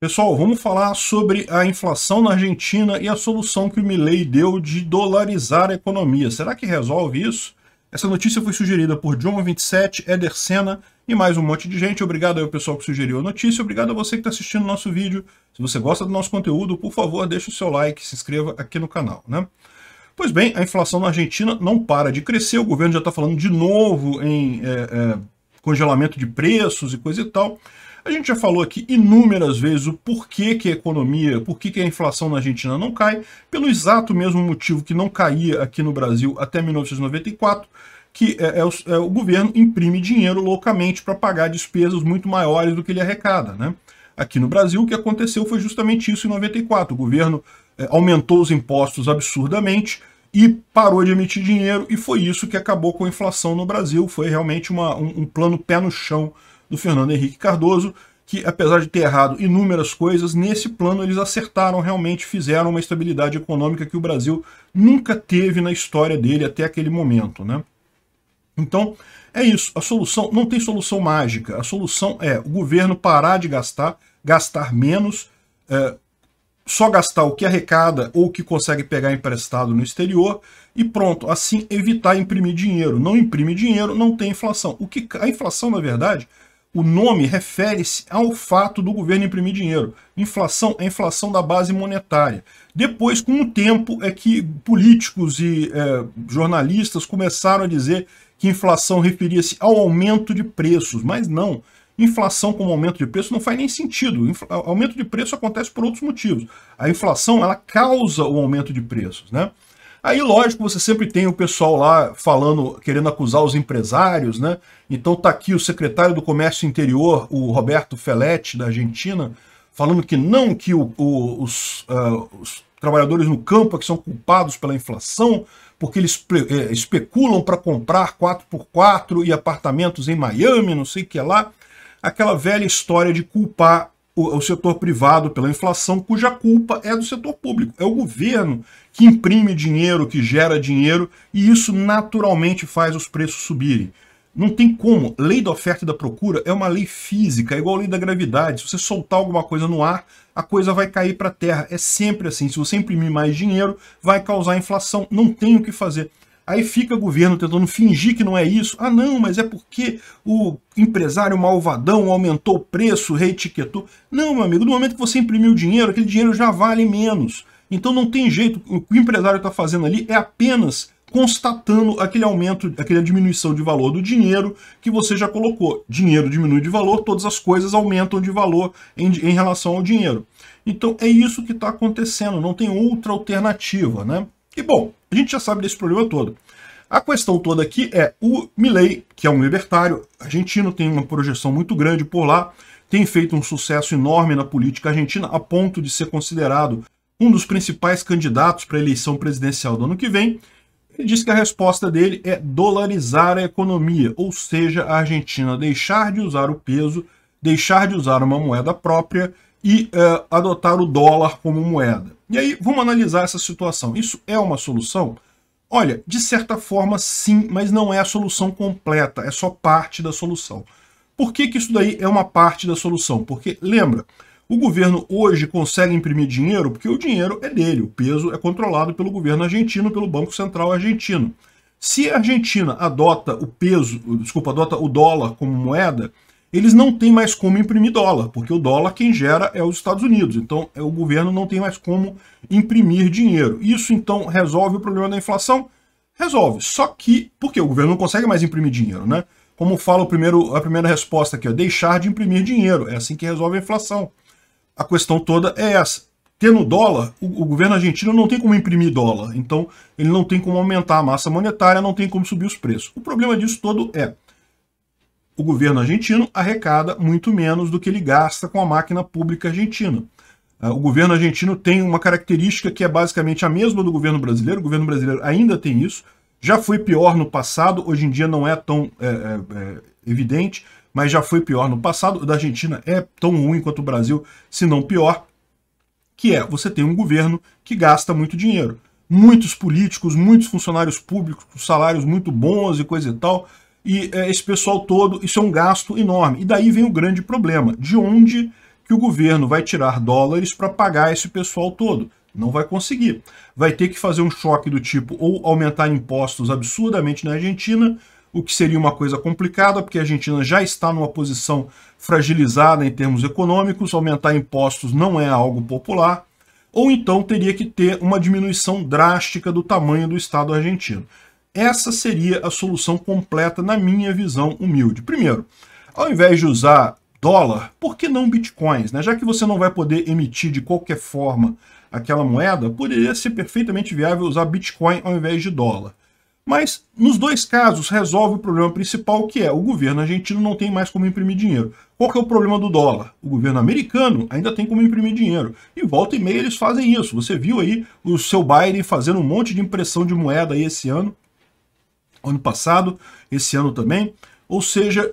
Pessoal, vamos falar sobre a inflação na Argentina e a solução que o Milei deu de dolarizar a economia. Será que resolve isso? Essa notícia foi sugerida por John27, Eder Senna e mais um monte de gente. Obrigado aí ao pessoal que sugeriu a notícia. Obrigado a você que está assistindo o nosso vídeo. Se você gosta do nosso conteúdo, por favor, deixe o seu like, se inscreva aqui no canal. Né? Pois bem, a inflação na Argentina não para de crescer. O governo já está falando de novo em é, é, congelamento de preços e coisa e tal. A gente já falou aqui inúmeras vezes o porquê que a economia, por que a inflação na Argentina não cai, pelo exato mesmo motivo que não caía aqui no Brasil até 1994, que é, é, o, é o, governo imprime dinheiro loucamente para pagar despesas muito maiores do que ele arrecada. Né? Aqui no Brasil, o que aconteceu foi justamente isso em 94. O governo é, aumentou os impostos absurdamente, e parou de emitir dinheiro, e foi isso que acabou com a inflação no Brasil. Foi realmente uma, um, um plano pé no chão do Fernando Henrique Cardoso, que apesar de ter errado inúmeras coisas, nesse plano eles acertaram realmente, fizeram uma estabilidade econômica que o Brasil nunca teve na história dele até aquele momento. Né? Então, é isso. A solução não tem solução mágica. A solução é o governo parar de gastar, gastar menos, é, só gastar o que arrecada ou o que consegue pegar emprestado no exterior e pronto, assim evitar imprimir dinheiro. Não imprime dinheiro, não tem inflação. O que a inflação, na verdade, o nome refere-se ao fato do governo imprimir dinheiro. Inflação é inflação da base monetária. Depois, com o tempo, é que políticos e é, jornalistas começaram a dizer que inflação referia-se ao aumento de preços, mas não. Inflação como aumento de preço não faz nem sentido. Infla aumento de preço acontece por outros motivos. A inflação, ela causa o aumento de preços, né? Aí, lógico, você sempre tem o pessoal lá falando, querendo acusar os empresários, né? Então tá aqui o secretário do Comércio Interior, o Roberto Feletti, da Argentina, falando que não que o, o, os, uh, os, trabalhadores no campo é que são culpados pela inflação, porque eles eh, especulam para comprar 4x4 e apartamentos em Miami, não sei o que lá aquela velha história de culpar o, o setor privado pela inflação, cuja culpa é do setor público. É o governo que imprime dinheiro, que gera dinheiro, e isso naturalmente faz os preços subirem. Não tem como. Lei da oferta e da procura é uma lei física, é igual a lei da gravidade. Se você soltar alguma coisa no ar, a coisa vai cair para a terra. É sempre assim. Se você imprimir mais dinheiro, vai causar inflação. Não tem o que fazer. Aí fica o governo tentando fingir que não é isso. Ah, não, mas é porque o empresário malvadão aumentou o preço, reetiquetou. Não, meu amigo, no momento que você imprimiu o dinheiro, aquele dinheiro já vale menos. Então não tem jeito. O que o empresário está fazendo ali é apenas constatando aquele aumento, aquela diminuição de valor do dinheiro que você já colocou. Dinheiro diminui de valor, todas as coisas aumentam de valor em, em relação ao dinheiro. Então é isso que está acontecendo, não tem outra alternativa, né? E bom, a gente já sabe desse problema todo. A questão toda aqui é o Milley, que é um libertário argentino, tem uma projeção muito grande por lá, tem feito um sucesso enorme na política argentina, a ponto de ser considerado um dos principais candidatos para a eleição presidencial do ano que vem. Ele diz que a resposta dele é dolarizar a economia, ou seja, a Argentina deixar de usar o peso, deixar de usar uma moeda própria e é, adotar o dólar como moeda. E aí, vamos analisar essa situação. Isso é uma solução? Olha, de certa forma sim, mas não é a solução completa, é só parte da solução. Por que, que isso daí é uma parte da solução? Porque, lembra, o governo hoje consegue imprimir dinheiro porque o dinheiro é dele, o peso é controlado pelo governo argentino, pelo Banco Central argentino. Se a Argentina adota o peso, desculpa, adota o dólar como moeda, eles não têm mais como imprimir dólar, porque o dólar quem gera é os Estados Unidos. Então, é, o governo não tem mais como imprimir dinheiro. Isso, então, resolve o problema da inflação? Resolve. Só que, por que? o governo não consegue mais imprimir dinheiro, né? Como fala o primeiro, a primeira resposta aqui, ó, deixar de imprimir dinheiro. É assim que resolve a inflação. A questão toda é essa. Tendo dólar, o, o governo argentino não tem como imprimir dólar. Então, ele não tem como aumentar a massa monetária, não tem como subir os preços. O problema disso todo é o governo argentino arrecada muito menos do que ele gasta com a máquina pública argentina. Ah, o governo argentino tem uma característica que é basicamente a mesma do governo brasileiro, o governo brasileiro ainda tem isso, já foi pior no passado, hoje em dia não é tão é, é, é, evidente, mas já foi pior no passado, o da Argentina é tão ruim quanto o Brasil, se não pior, que é você tem um governo que gasta muito dinheiro. Muitos políticos, muitos funcionários públicos, salários muito bons e coisa e tal, e é, esse pessoal todo, isso é um gasto enorme. E daí vem o grande problema, de onde que o governo vai tirar dólares para pagar esse pessoal todo? Não vai conseguir. Vai ter que fazer um choque do tipo ou aumentar impostos absurdamente na Argentina, o que seria uma coisa complicada, porque a Argentina já está numa posição fragilizada em termos econômicos, aumentar impostos não é algo popular, ou então teria que ter uma diminuição drástica do tamanho do Estado argentino. Essa seria a solução completa, na minha visão humilde. Primeiro, ao invés de usar dólar, por que não bitcoins? Né? Já que você não vai poder emitir de qualquer forma aquela moeda, poderia ser perfeitamente viável usar bitcoin ao invés de dólar. Mas, nos dois casos, resolve o problema principal, que é o governo argentino não tem mais como imprimir dinheiro. Qual que é o problema do dólar? O governo americano ainda tem como imprimir dinheiro. E volta e meia eles fazem isso. Você viu aí o seu Biden fazendo um monte de impressão de moeda aí esse ano ano passado, esse ano também. Ou seja,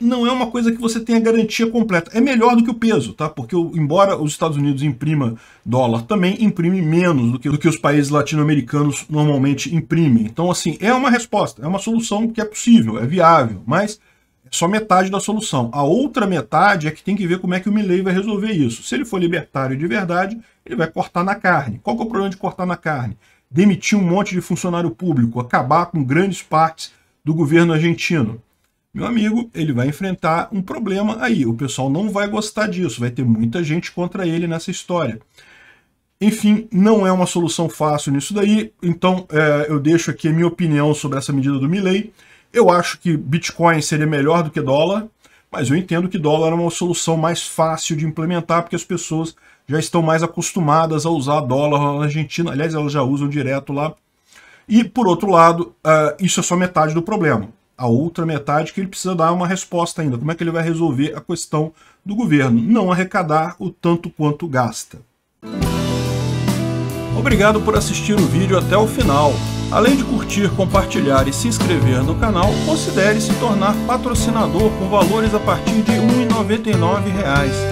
não é uma coisa que você tenha garantia completa. É melhor do que o peso, tá? Porque embora os Estados Unidos imprima dólar, também imprime menos do que, do que os países latino-americanos normalmente imprimem. Então, assim, é uma resposta, é uma solução que é possível, é viável, mas é só metade da solução. A outra metade é que tem que ver como é que o Milley vai resolver isso. Se ele for libertário de verdade, ele vai cortar na carne. Qual é o problema de cortar na carne? demitir um monte de funcionário público, acabar com grandes partes do governo argentino. Meu amigo, ele vai enfrentar um problema aí. O pessoal não vai gostar disso, vai ter muita gente contra ele nessa história. Enfim, não é uma solução fácil nisso daí, então é, eu deixo aqui a minha opinião sobre essa medida do Milley. Eu acho que Bitcoin seria melhor do que dólar, mas eu entendo que dólar é uma solução mais fácil de implementar porque as pessoas já estão mais acostumadas a usar dólar na Argentina. Aliás, elas já usam direto lá. E, por outro lado, uh, isso é só metade do problema. A outra metade que ele precisa dar é uma resposta ainda. Como é que ele vai resolver a questão do governo? Não arrecadar o tanto quanto gasta. Obrigado por assistir o vídeo até o final. Além de curtir, compartilhar e se inscrever no canal, considere se tornar patrocinador com valores a partir de R$ 1,99